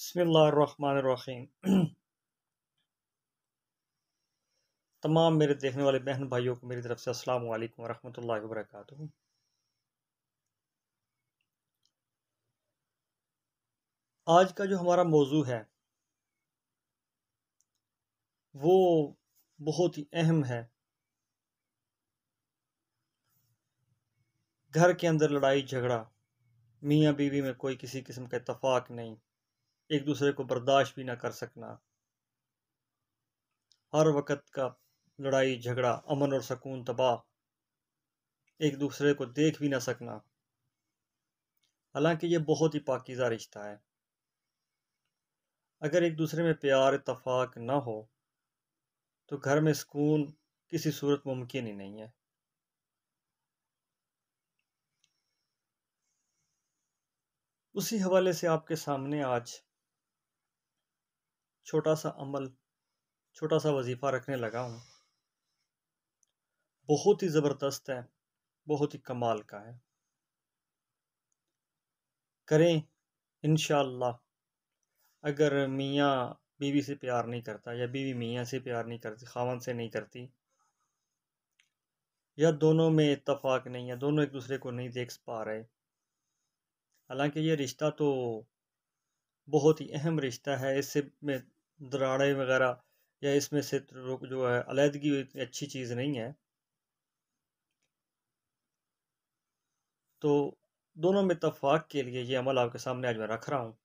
बसमीम तमाम मेरे देखने वाले बहन भाइयों को मेरी तरफ से अस्सलाम वालेकुम रहमतुल्लाहि आज का जो हमारा मौजू है वो बहुत ही अहम है घर के अंदर लड़ाई झगड़ा मियाँ बीवी में कोई किसी किस्म का इतफाक नहीं एक दूसरे को बर्दाश्त भी ना कर सकना हर वक्त का लड़ाई झगड़ा अमन और सुकून तबाह एक दूसरे को देख भी ना सकना हालांकि ये बहुत ही पाकिज़ा रिश्ता है अगर एक दूसरे में प्यार इतफाक ना हो तो घर में सुकून किसी सूरत मुमकिन ही नहीं है उसी हवाले से आपके सामने आज छोटा सा अमल छोटा सा वजीफ़ा रखने लगा हूँ बहुत ही ज़बरदस्त है बहुत ही कमाल का है करें इन अगर मियाँ बीवी से प्यार नहीं करता या बीवी मियाँ से प्यार नहीं करती खावन से नहीं करती या दोनों में इतफाक नहीं है दोनों एक दूसरे को नहीं देख पा रहे हालांकि ये रिश्ता तो बहुत ही अहम रिश्ता है इससे में दराड़े वगैरह या इसमें से रुक जो है अलहदगी इतनी अच्छी चीज़ नहीं है तो दोनों में तफ़ाक के लिए ये अमल आपके सामने आज मैं रख रहा हूँ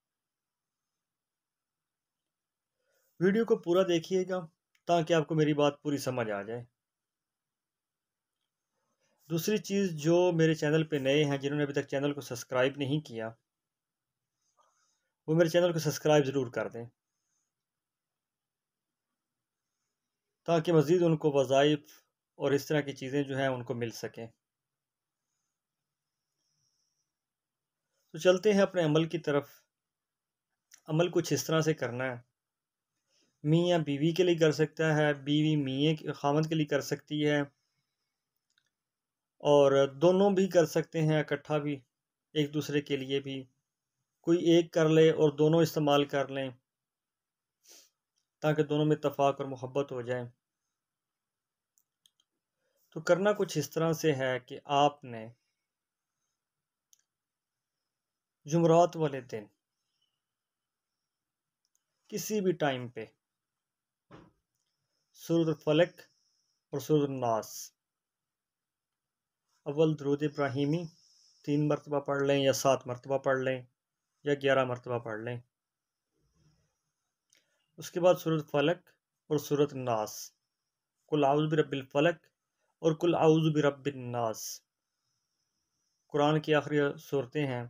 वीडियो को पूरा देखिएगा ताकि आपको मेरी बात पूरी समझ आ जाए दूसरी चीज़ जो मेरे चैनल पे नए हैं जिन्होंने अभी तक चैनल को सब्सक्राइब नहीं किया वो मेरे चैनल को सब्सक्राइब ज़रूर कर दें ताकि मज़ीद उनको वज़ाइफ और इस तरह की चीज़ें जो हैं उनको मिल सकें तो चलते हैं अपने अमल की तरफ अमल कुछ इस तरह से करना है मियाँ बीवी के लिए कर सकता है बीवी मियाँ खामद के लिए कर सकती है और दोनों भी कर सकते हैं इकट्ठा भी एक दूसरे के लिए भी कोई एक कर ले और दोनों इस्तेमाल कर लें ताकि दोनों में तफाक और मोहब्बत हो जाए तो करना कुछ इस तरह से है कि आपने जुमरात वाले दिन किसी भी टाइम पे सूरत फलक और सूरत नास अव्वल दरूद इब्राहिमी तीन मरतबा पढ़ लें या सात मरतबा पढ़ लें या ग्यारह मरतबा पढ़ लें उसके बाद सूरत फलक और सूरत नास कुल आउज़ भी फलक और कुल आउज़ भी नास कुरान की आखिरी सूरतें हैं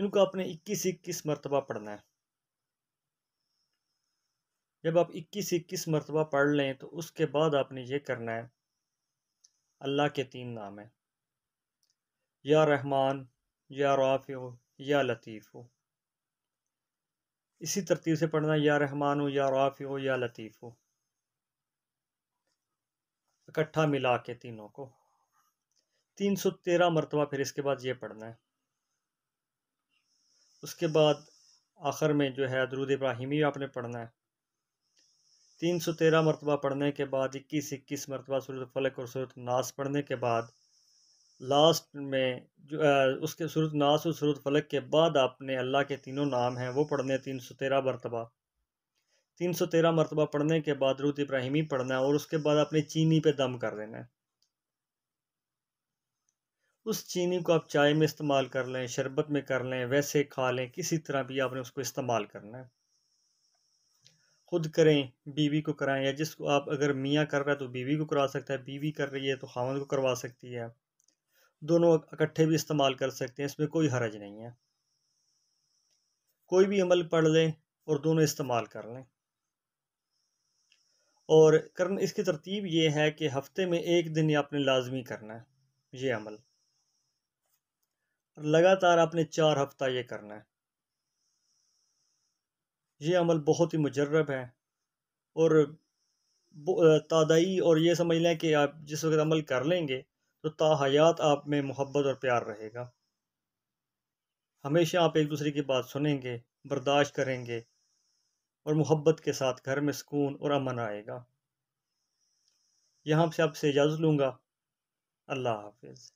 इनको आपने इक्कीस इक्कीस मरतबा पढ़ना है जब आप इक्कीस इक्कीस मरतबा पढ़ लें तो उसके बाद आपने ये करना है अल्लाह के तीन नाम हैं या रहमान या राफ़ या लतीफ़ हो इसी तरतीब से पढ़ना या रहमान हो या राफ़ी हो या लतीफ़ हो इकट्ठा मिला के तीनों को तीन सौ तेरह मरतबा फिर इसके बाद ये पढ़ना है उसके बाद आखिर में जो है दरूद इब्राहिमी आपने पढ़ना है तीन सौ तेरह मरतबा पढ़ने के बाद इक्कीस इक्कीस मरतबा सूरत फलक और सूरत नास पढ़ने के बाद लास्ट में जो आ, उसके सूरत नास और सूरत फलक के बाद आपने अल्लाह के तीनों नाम हैं वो पढ़ने तीन सौ तेरह मरतबा तीन सौ तेरह मरतबा पढ़ने के बाद रुत इब्राहिमी पढ़ना है और उसके बाद आपने चीनी पे दम कर देना है उस चीनी को आप चाय में इस्तेमाल कर लें शरबत में कर लें वैसे खा लें किसी तरह भी आपने उसको इस्तेमाल करना है खुद करें बीवी को कराएं या जिसको आप अगर मियाँ कर रहा है तो बीवी को करा सकता है बीवी कर रही है तो खावन को करवा सकती है दोनों इकट्ठे भी इस्तेमाल कर सकते हैं इसमें कोई हरज नहीं है कोई भी अमल पढ़ लें और दोनों इस्तेमाल कर लें और करन इसकी तरतीब ये है कि हफ्ते में एक दिन आपने लाजमी करना है ये अमल और लगातार आपने चार हफ्ता ये करना है ये अमल बहुत ही मुजरब है और तादाई और ये समझ लें कि आप जिस वक्त अमल कर लेंगे तो ताहयात आप में मोहब्बत और प्यार रहेगा हमेशा आप एक दूसरे की बात सुनेंगे बर्दाश्त करेंगे और मोहब्बत के साथ घर में सुकून और अमन आएगा यहाँ से आपसे इजाज़त लूँगा अल्लाह हाफिज़